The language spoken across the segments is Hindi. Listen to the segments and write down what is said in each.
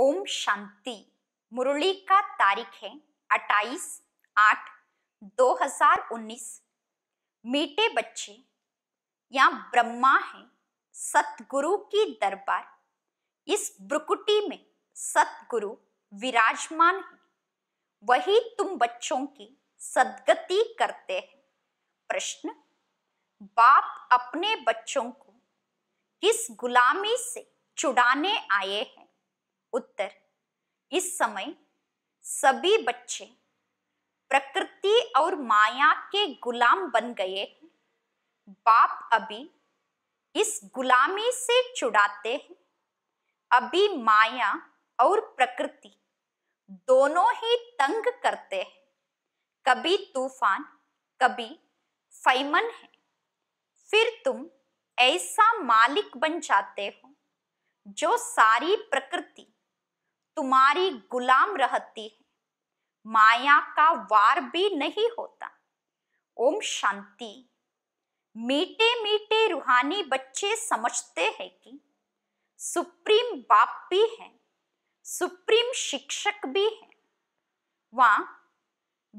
ओम शांति मुरली का तारीख है 28 आठ 2019 मीठे बच्चे या ब्रह्मा है सतगुरु की दरबार इस ब्रुकुटी में सतगुरु विराजमान है वही तुम बच्चों की सदगति करते हैं प्रश्न बाप अपने बच्चों को किस गुलामी से छुड़ाने आए हैं उत्तर इस समय सभी बच्चे प्रकृति और माया के गुलाम बन गए हैं बाप अभी इस गुलामी से छुड़ाते हैं अभी माया और प्रकृति दोनों ही तंग करते हैं कभी तूफान कभी फैमन है फिर तुम ऐसा मालिक बन जाते हो जो सारी प्रकृति तुम्हारी गुलाम रहती है माया का वार भी नहीं होता ओम शांति मीठे मीठे रूहानी बच्चे समझते हैं कि सुप्रीम बाप भी है सुप्रीम शिक्षक भी है वह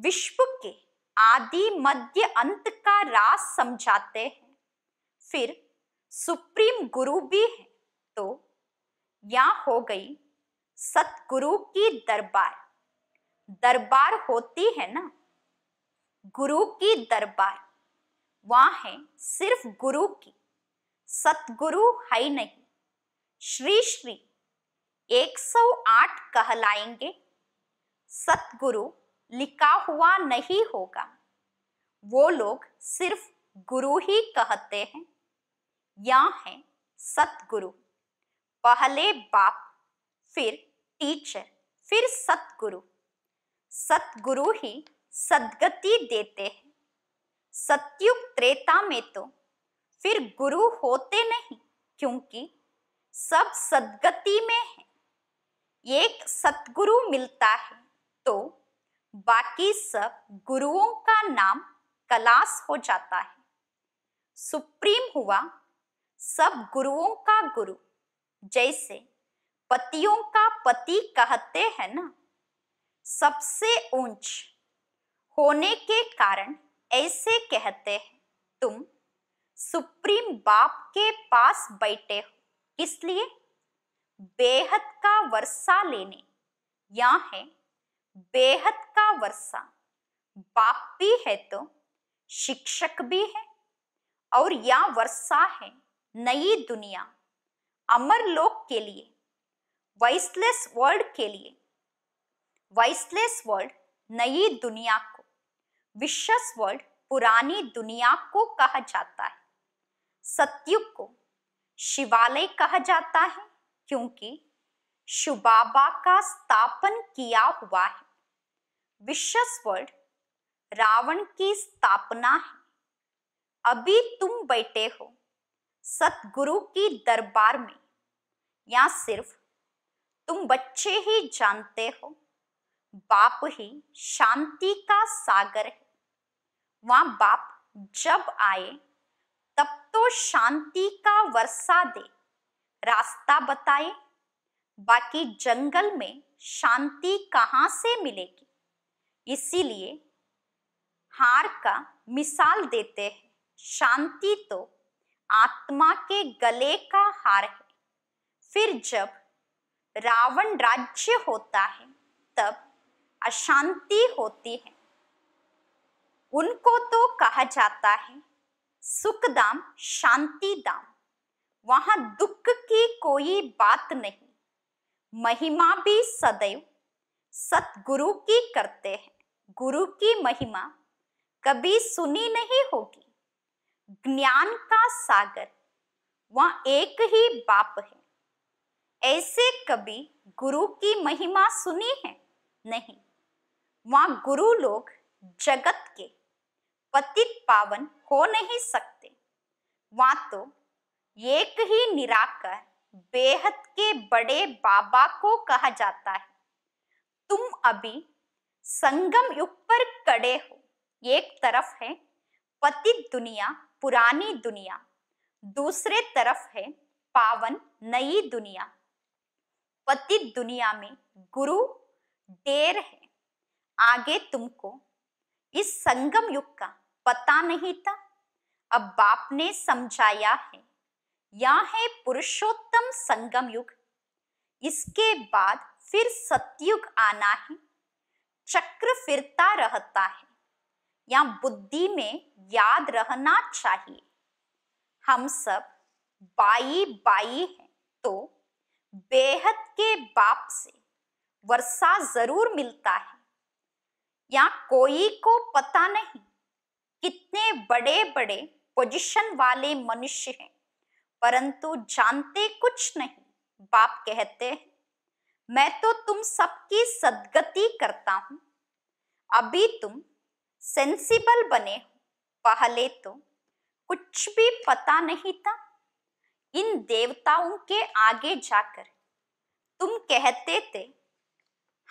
विश्व के आदि मध्य अंत का राज समझाते हैं फिर सुप्रीम गुरु भी है तो या हो गई सतगुरु की दरबार दरबार होती है ना गुरु की दरबार वहां है सिर्फ गुरु की सतगुरु है नहीं श्री श्री 108 कहलाएंगे सतगुरु लिखा हुआ नहीं होगा वो लोग सिर्फ गुरु ही कहते हैं या है सतगुरु पहले बाप फिर टीचर फिर सतगुरु सतगुरु ही सदगति देते हैं सत्युग त्रेता में तो फिर गुरु होते नहीं क्योंकि सब सदगति में है एक सतगुरु मिलता है तो बाकी सब गुरुओं का नाम कलास हो जाता है सुप्रीम हुआ सब गुरुओं का गुरु जैसे पतियों का पति कहते हैं ना सबसे ऊंच होने के कारण ऐसे कहते हैं तुम सुप्रीम बाप के पास बैठे हो किस लिए बेहद का वर्षा लेने या है बेहद का वर्षा बाप भी है तो शिक्षक भी है और या वर्षा है नई दुनिया अमर लोक के लिए वॉइसलेस वर्ल्ड के लिए वॉइसलेस वर्ल्ड नई दुनिया को विश्वस वर्ल्ड पुरानी दुनिया को कहा जाता है सत्युग को शिवालय कहा जाता है क्योंकि शुबाबा का स्थापन किया हुआ है विश्वस वर्ल्ड रावण की स्थापना है अभी तुम बैठे हो सतगुरु की दरबार में या सिर्फ तुम बच्चे ही जानते हो बाप ही शांति का सागर है वहां बाप जब आए तब तो शांति का वर्षा दे रास्ता बताए बाकी जंगल में शांति कहाँ से मिलेगी इसीलिए हार का मिसाल देते हैं शांति तो आत्मा के गले का हार है फिर जब रावण राज्य होता है तब अशांति होती है उनको तो कहा जाता है सुखदाम शांति दाम वहां दुख की कोई बात नहीं महिमा भी सदैव सतगुरु की करते हैं गुरु की महिमा कभी सुनी नहीं होगी ज्ञान का सागर वह एक ही बाप है ऐसे कभी गुरु की महिमा सुनी है नहीं वहां गुरु लोग जगत के पतित पावन हो नहीं सकते वहां तो एक ही निराकर बेहद के बड़े बाबा को कहा जाता है तुम अभी संगम युग पर कड़े हो एक तरफ है पतित दुनिया पुरानी दुनिया दूसरे तरफ है पावन नई दुनिया पतित दुनिया में गुरु देर है आगे तुमको इस संगम युग का पता नहीं था अब बाप ने समझाया है यह है पुरुषोत्तम संगम युग इसके बाद फिर सतयुग आना है चक्र फिरता रहता है या बुद्धि में याद रहना चाहिए हम सब बाई बाई हैं तो बेहद के बाप से वर्षा जरूर मिलता है या कोई को पता नहीं कितने बड़े बड़े पोजीशन वाले मनुष्य हैं परंतु जानते कुछ नहीं बाप कहते हैं मैं तो तुम सबकी सदगति करता हूं अभी तुम सेंसिबल बने हो पहले तो कुछ भी पता नहीं था इन देवताओं के आगे जाकर तुम कहते थे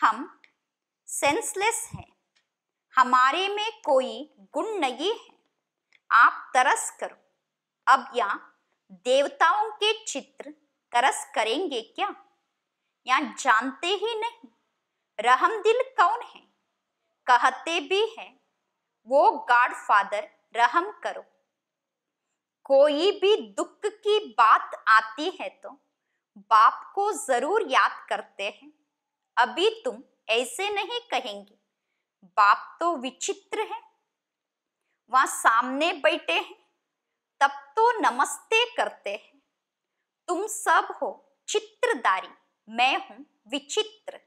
हम सेंसलेस हैं हमारे में कोई गुण नहीं है आप तरस करो अब यहाँ देवताओं के चित्र तरस करेंगे क्या या जानते ही नहीं रहम दिल कौन है कहते भी हैं वो गॉड फादर रहम करो कोई भी दुख की बात आती है तो बाप को जरूर याद करते हैं अभी तुम ऐसे नहीं कहेंगे बाप तो विचित्र है वहां सामने बैठे हैं तब तो नमस्ते करते हैं तुम सब हो चित्रदारी मैं हूं विचित्र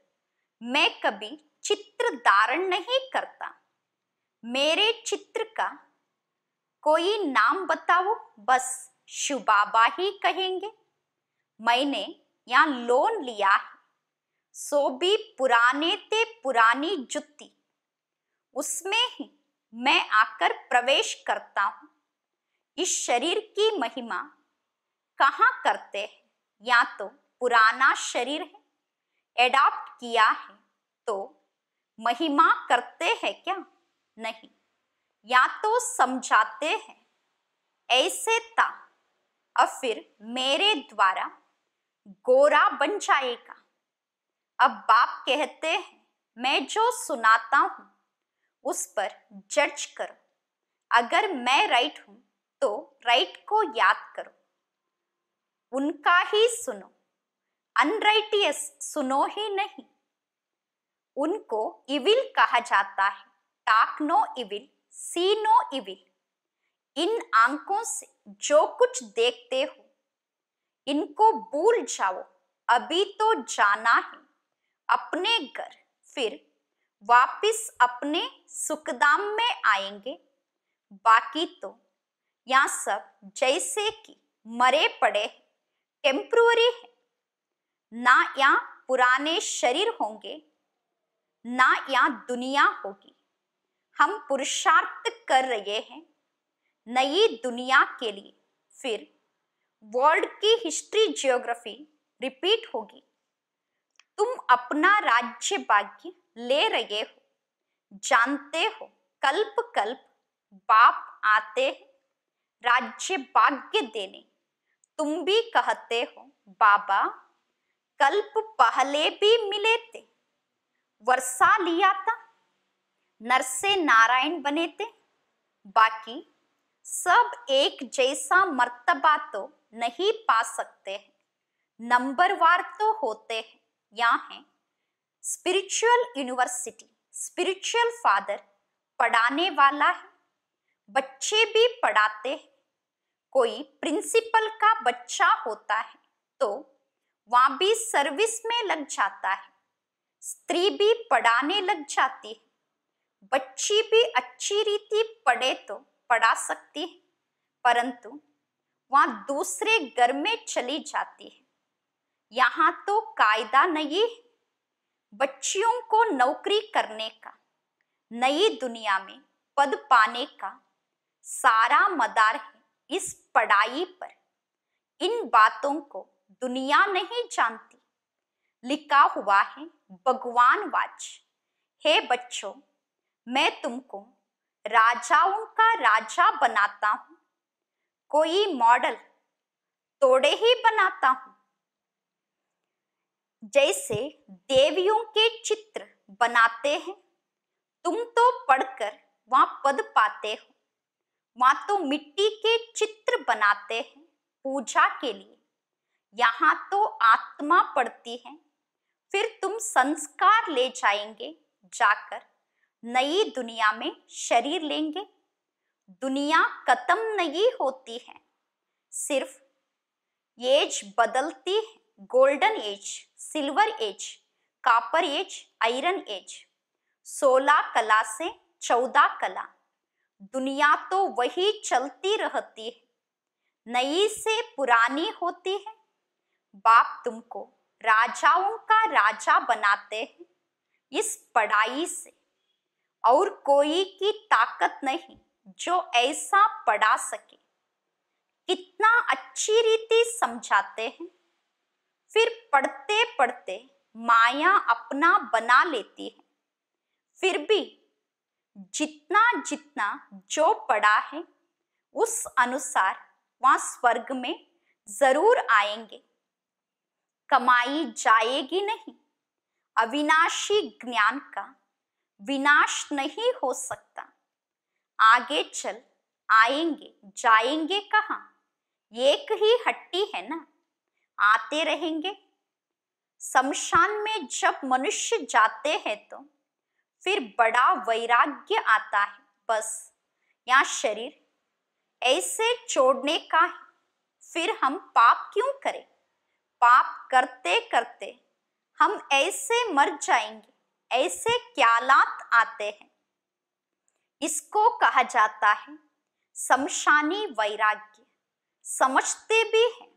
मैं कभी चित्र धारण नहीं करता मेरे चित्र का कोई नाम बताओ बस शुबाबा ही कहेंगे मैंने यहाँ लोन लिया है सो भी पुराने ते पुरानी जुत्ती उसमें ही मैं आकर प्रवेश करता हूँ इस शरीर की महिमा कहाँ करते हैं या तो पुराना शरीर है एडाप्ट किया है तो महिमा करते हैं क्या नहीं या तो समझाते हैं ऐसे ता और फिर मेरे द्वारा गोरा बन जाएगा अब बाप कहते हैं मैं जो सुनाता हूँ उस पर जज करो अगर मैं राइट हूं तो राइट को याद करो उनका ही सुनो अनराइटियस सुनो ही नहीं उनको इविल कहा जाता है talk no evil see no evil इन आंखों से जो कुछ देखते हो इनको भूल जाओ अभी तो जाना है अपने घर फिर वापस अपने सुखदाम में आएंगे बाकी तो यहाँ सब जैसे कि मरे पड़े टेम्प्रोरी है ना यहाँ पुराने शरीर होंगे ना यहाँ दुनिया होगी हम पुरुषार्थ कर रहे हैं नई दुनिया के लिए फिर वर्ल्ड की हिस्ट्री जियोग्राफी रिपीट होगी तुम अपना राज्य भाग्य ले रहे हो जानते हो कल्प कल्प बाप आते हैं राज्य भाग्य देने तुम भी कहते हो बाबा कल्प पहले भी मिले थे वर्षा लिया था नरसे नारायण बने थे बाकी सब एक जैसा मर्तबा तो नहीं पा सकते हैं नंबरवार तो होते हैं यहाँ है स्पिरिचुअल यूनिवर्सिटी स्पिरिचुअल फादर पढ़ाने वाला है बच्चे भी पढ़ाते हैं कोई प्रिंसिपल का बच्चा होता है तो वहाँ भी सर्विस में लग जाता है स्त्री भी पढ़ाने लग जाती है बच्ची भी अच्छी रीति पढ़े तो पढ़ा सकती है परंतु वहां दूसरे घर में चली जाती है यहाँ तो कायदा नहीं बच्चियों को नौकरी करने का नई दुनिया में पद पाने का सारा मदार है इस पढ़ाई पर इन बातों को दुनिया नहीं जानती लिखा हुआ है भगवान वाच हे बच्चों मैं तुमको राजाओं का राजा बनाता हूँ कोई मॉडल तोड़े ही बनाता हूँ जैसे देवियों के चित्र बनाते हैं तुम तो पढ़कर वहां पद पाते हो वहां तो मिट्टी के चित्र बनाते हैं पूजा के लिए यहाँ तो आत्मा पड़ती है फिर तुम संस्कार ले जाएंगे जाकर नई दुनिया में शरीर लेंगे दुनिया खत्म नहीं होती है सिर्फ एज बदलती है golden age silver age copper age iron age सोलह कला से चौदह कला दुनिया तो वही चलती रहती है नई से पुरानी होती है बाप तुमको राजाओं का राजा बनाते हैं इस पढ़ाई से और कोई की ताकत नहीं जो ऐसा पढ़ा सके कितना अच्छी रीति समझाते हैं फिर पढ़ते पढ़ते माया अपना बना लेती है फिर भी जितना जितना जो पढ़ा है उस अनुसार वहां स्वर्ग में जरूर आएंगे कमाई जाएगी नहीं अविनाशी ज्ञान का विनाश नहीं हो सकता आगे चल आएंगे जाएंगे कहा एक ही हट्टी है ना आते रहेंगे शमशान में जब मनुष्य जाते हैं तो फिर बड़ा वैराग्य आता है बस या शरीर ऐसे छोड़ने का है फिर हम पाप क्यों करें पाप करते करते हम ऐसे मर जाएंगे ऐसे ख्यालात आते हैं इसको कहा जाता है समशानी वैराग्य समझते भी है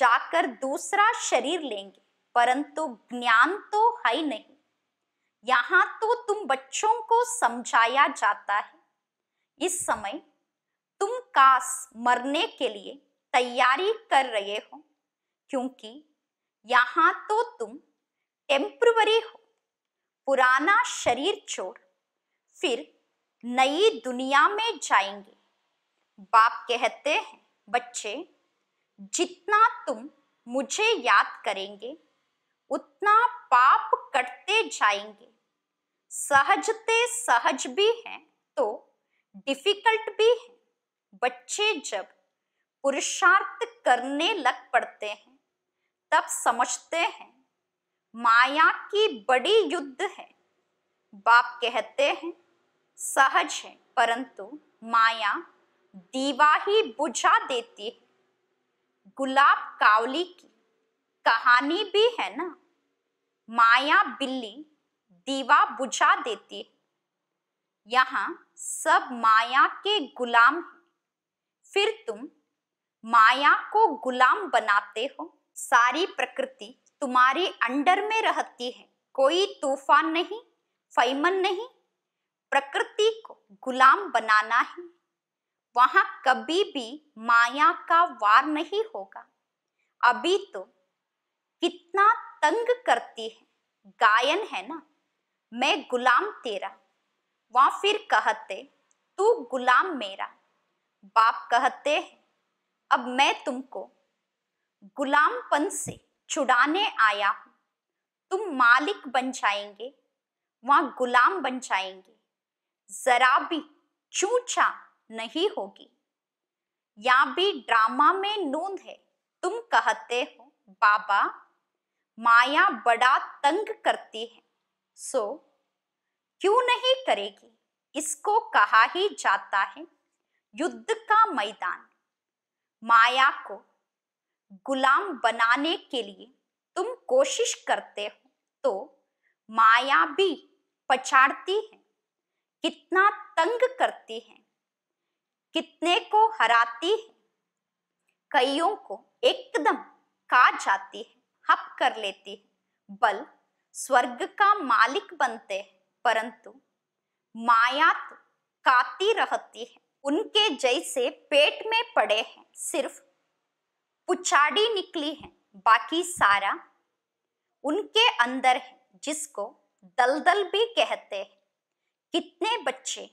जाकर दूसरा शरीर लेंगे परंतु ज्ञान तो है नहीं यहां तो तुम बच्चों को समझाया जाता है इस समय तुम कास मरने के लिए तैयारी कर रहे हो क्योंकि यहां तो तुम टेम्पररी हो पुराना शरीर छोड़ फिर नई दुनिया में जाएंगे बाप कहते हैं बच्चे जितना तुम मुझे याद करेंगे उतना पाप कटते जाएंगे सहजते सहज भी हैं तो डिफिकल्ट भी है बच्चे जब पुरुषार्थ करने लग पड़ते हैं तब समझते हैं माया की बड़ी युद्ध है बाप कहते हैं सहज है परंतु माया दीवा ही बुझा देती है गुलाब कावली की कहानी भी है ना माया बिल्ली दीवा बुझा देती है यहाँ सब माया के गुलाम हैं फिर तुम माया को गुलाम बनाते हो सारी प्रकृति तुम्हारी अंडर में रहती है कोई तूफान नहीं फैमन नहीं प्रकृति को गुलाम बनाना है वहां कभी भी माया का वार नहीं होगा अभी तो कितना तंग करती है गायन है ना मैं गुलाम तेरा वह फिर कहते तू गुलाम मेरा बाप कहते हैं अब मैं तुमको गुलामपन से छुड़ाने आया हूं तुम मालिक बन जाएंगे वहां गुलाम बन जाएंगे जरा भी चूचा नहीं होगी या भी ड्रामा में नूंद है तुम कहते हो बाबा माया बड़ा तंग करती है सो क्यों नहीं करेगी इसको कहा ही जाता है युद्ध का मैदान माया को गुलाम बनाने के लिए तुम कोशिश करते हो तो माया भी पछाड़ती है कितना तंग करती है कितने को हराती है कईयों को एकदम खा जाती है हप कर लेती है बल स्वर्ग का मालिक बनते हैं परंतु माया तो काती रहती है उनके जैसे पेट में पड़े हैं सिर्फ पुछाड़ी निकली है बाकी सारा उनके अंदर है जिसको दलदल भी कहते हैं कितने बच्चे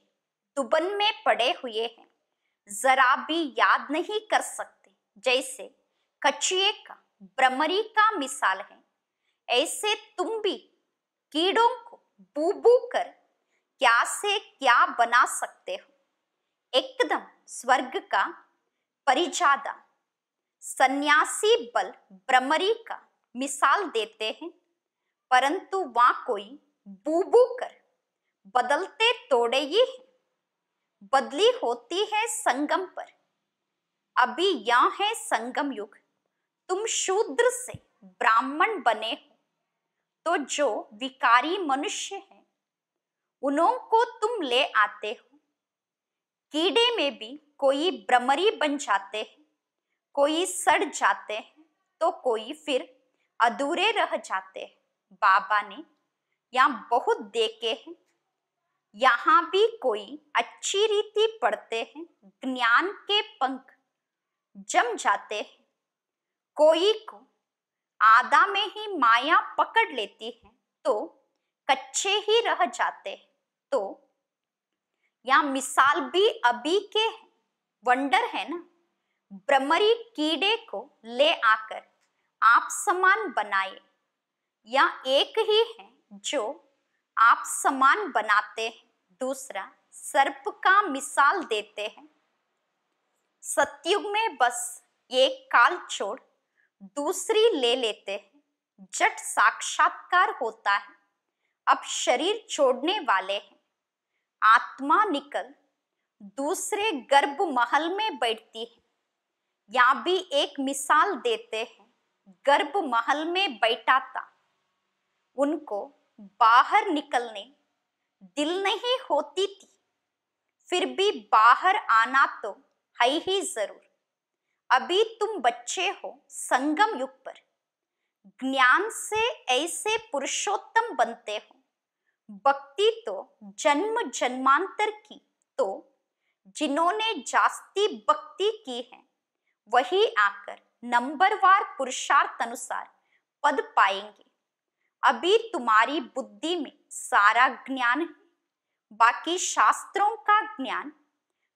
दुबन में पड़े हुए हैं जरा भी याद नहीं कर सकते जैसे कचिए का ब्रमरी का मिसाल है ऐसे तुम भी कीड़ों को बू बू कर क्या से क्या बना सकते हो एकदम स्वर्ग का परिजादा सन्यासी बल ब्रमरी का मिसाल देते हैं परंतु वहां कोई बूबू कर बदलते तोड़े ही है बदली होती है संगम पर अभी यहां है संगम युग तुम शूद्र से ब्राह्मण बने हो तो जो विकारी मनुष्य है उन्हों को तुम ले आते हो कीड़े में भी कोई ब्रमरी बन जाते हैं कोई सड़ जाते हैं तो कोई फिर अधूरे रह जाते हैं बाबा ने यहाँ बहुत देखे हैं यहाँ भी कोई अच्छी रीति पढ़ते हैं ज्ञान के पंख जम जाते हैं कोई को आधा में ही माया पकड़ लेती है तो कच्चे ही रह जाते हैं तो यहाँ मिसाल भी अभी के वंडर है ना ब्रमरी कीड़े को ले आकर आप समान बनाए या एक ही है जो आप समान बनाते हैं दूसरा सर्प का मिसाल देते हैं सत्युग में बस एक काल छोड़ दूसरी ले लेते हैं जट साक्षात्कार होता है अब शरीर छोड़ने वाले हैं आत्मा निकल दूसरे गर्भ महल में बैठती है या भी एक मिसाल देते हैं गर्भ महल में बैठा था उनको बाहर निकलने दिल नहीं होती थी फिर भी बाहर आना तो है ही जरूर अभी तुम बच्चे हो संगम युग पर ज्ञान से ऐसे पुरुषोत्तम बनते हो भक्ति तो जन्म जन्मांतर की तो जिन्होंने जास्ती भक्ति की है वही आकर नंबरवार पुरुषार्थ अनुसार पद पाएंगे अभी तुम्हारी बुद्धि में सारा ज्ञान है बाकी शास्त्रों का ज्ञान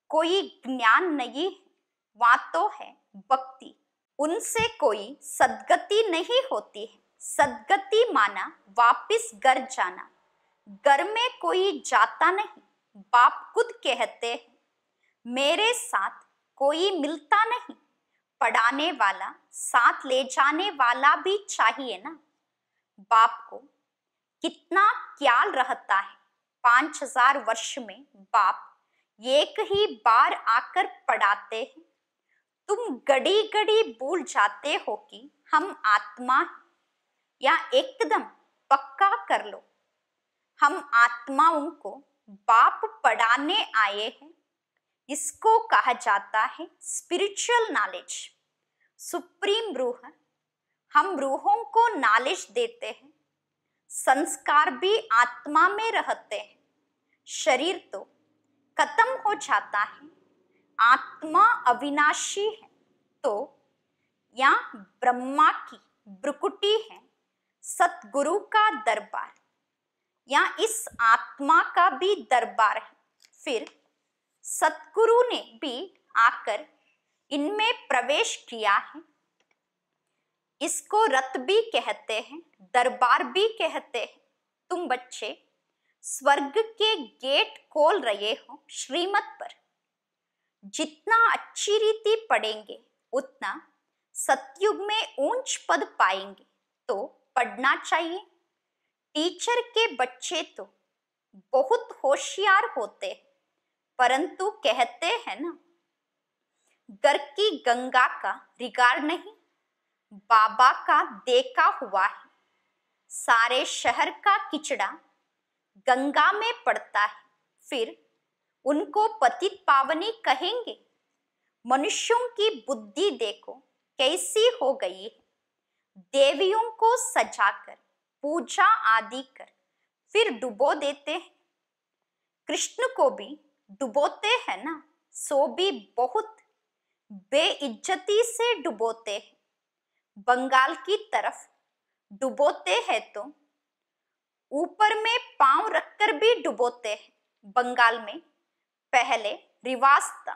कोई ज्ञान नहीं है वहां तो है भक्ति उनसे कोई सदगति नहीं होती है सदगति माना वापिस घर जाना घर में कोई जाता नहीं बाप खुद कहते हैं मेरे साथ कोई मिलता नहीं पढ़ाने वाला साथ ले जाने वाला भी चाहिए ना बाप को कितना ख्याल रहता है पांच हजार वर्ष में बाप एक ही बार आकर पढ़ाते हैं तुम गड़ी गड़ी भूल जाते हो कि हम आत्मा या एकदम पक्का कर लो हम आत्माओं को बाप पढ़ाने आए हैं इसको कहा जाता है स्पिरिचुअल नॉलेज सुप्रीम रूह हम रूहों को नॉलेज देते हैं संस्कार भी आत्मा में रहते हैं शरीर तो खत्म हो जाता है आत्मा अविनाशी है तो या ब्रह्मा की ब्रुकुटी है सतगुरु का दरबार या इस आत्मा का भी दरबार है फिर सतगुरु ने भी आकर इनमें प्रवेश किया है इसको रथ भी कहते हैं दरबार भी कहते हैं तुम बच्चे स्वर्ग के गेट खोल रहे हो श्रीमत पर जितना अच्छी रीति पढ़ेंगे उतना सतयुग में ऊंच पद पाएंगे तो पढ़ना चाहिए टीचर के बच्चे तो बहुत होशियार होते हैं परंतु कहते हैं ना घर की गंगा का रिगार नहीं बाबा का देखा हुआ है सारे शहर का किचड़ा गंगा में पड़ता है फिर उनको पतित पावनी कहेंगे मनुष्यों की बुद्धि देखो कैसी हो गई है देवियों को सजाकर पूजा आदि कर फिर डुबो देते हैं कृष्ण को भी डुबोते हैं ना सो भी बहुत बेइज्जती से डुबोते हैं बंगाल की तरफ डुबोते हैं तो ऊपर में पांव रखकर भी डुबोते हैं बंगाल में पहले रिवाज था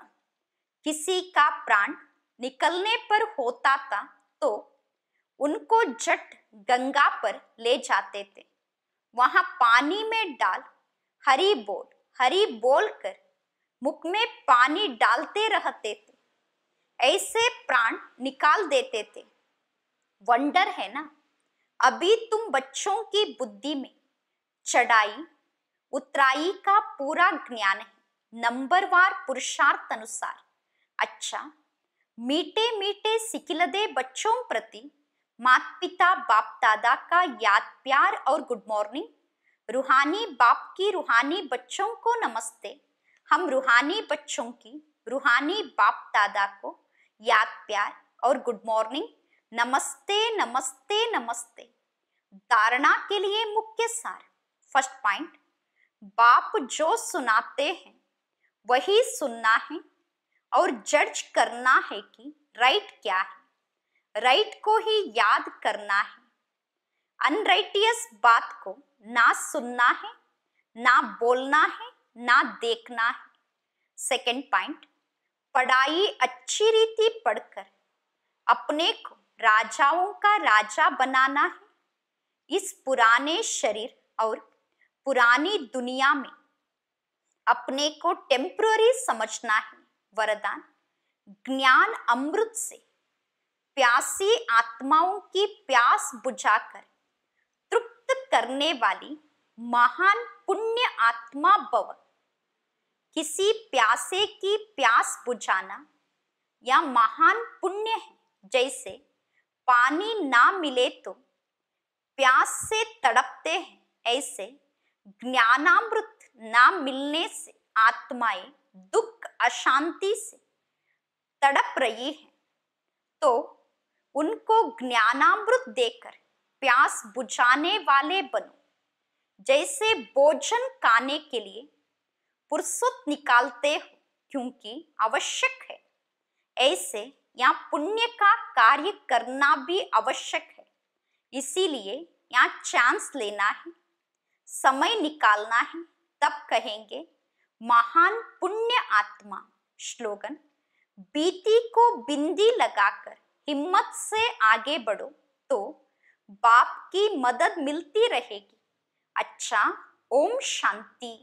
किसी का प्राण निकलने पर होता था तो उनको जट गंगा पर ले जाते थे वहां पानी में डाल हरी बोल हरी बोल कर मुख में पानी डालते रहते थे ऐसे प्राण निकाल देते थे वंडर है ना अभी तुम बच्चों की बुद्धि में चढ़ाई उतराई का पूरा ज्ञान है नंबरवार पुरुषार्थ अनुसार अच्छा मीठे मीठे सिकिलदे बच्चों प्रति माता पिता बाप दादा का याद प्यार और गुड मॉर्निंग रूहानी बाप की रूहानी बच्चों को नमस्ते हम रूहानी बच्चों की रूहानी बाप दादा को याद प्यार और गुड मॉर्निंग नमस्ते नमस्ते नमस्ते धारणा के लिए मुख्य सार फर्स्ट पॉइंट बाप जो सुनाते हैं वही सुनना है और जज करना है कि राइट क्या है राइट को ही याद करना है अनराइटियस बात को ना सुनना है ना बोलना है ना देखना है सेकेंड पॉइंट पढ़ाई अच्छी रीति पढ़कर अपने को राजाओं का राजा बनाना है इस पुराने शरीर और पुरानी दुनिया में अपने को टेम्प्ररी समझना है वरदान ज्ञान अमृत से प्यासी आत्माओं की प्यास बुझाकर तृप्त करने वाली महान पुण्य आत्मा भव किसी प्यासे की प्यास बुझाना या महान पुण्य है जैसे पानी ना मिले तो प्यास से तड़पते हैं ऐसे ज्ञानामृत ना मिलने से आत्माएं दुख अशांति से तड़प रही है तो उनको ज्ञानामृत देकर प्यास बुझाने वाले बनो जैसे भोजन खाने के लिए पुरुषोत्त निकालते हो क्योंकि आवश्यक है ऐसे या पुण्य का कार्य करना भी आवश्यक है इसीलिए यहाँ चांस लेना है समय निकालना है तब कहेंगे महान पुण्य आत्मा स्लोगन बीती को बिंदी लगाकर हिम्मत से आगे बढ़ो तो बाप की मदद मिलती रहेगी अच्छा ओम शांति